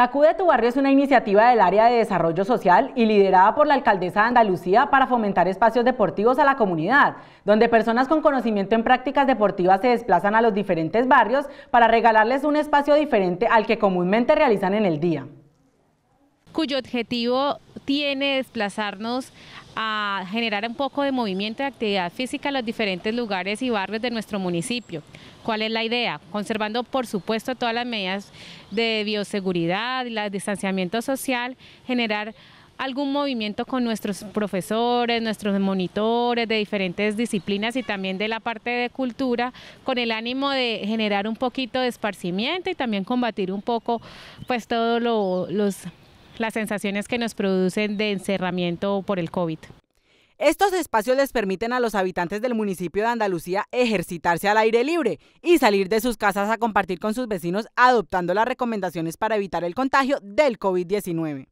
Sacude tu barrio es una iniciativa del área de desarrollo social y liderada por la alcaldesa de Andalucía para fomentar espacios deportivos a la comunidad, donde personas con conocimiento en prácticas deportivas se desplazan a los diferentes barrios para regalarles un espacio diferente al que comúnmente realizan en el día. Cuyo objetivo tiene desplazarnos a generar un poco de movimiento de actividad física en los diferentes lugares y barrios de nuestro municipio. ¿Cuál es la idea? Conservando, por supuesto, todas las medidas de bioseguridad, el distanciamiento social, generar algún movimiento con nuestros profesores, nuestros monitores de diferentes disciplinas y también de la parte de cultura, con el ánimo de generar un poquito de esparcimiento y también combatir un poco pues todos los las sensaciones que nos producen de encerramiento por el COVID. Estos espacios les permiten a los habitantes del municipio de Andalucía ejercitarse al aire libre y salir de sus casas a compartir con sus vecinos adoptando las recomendaciones para evitar el contagio del COVID-19.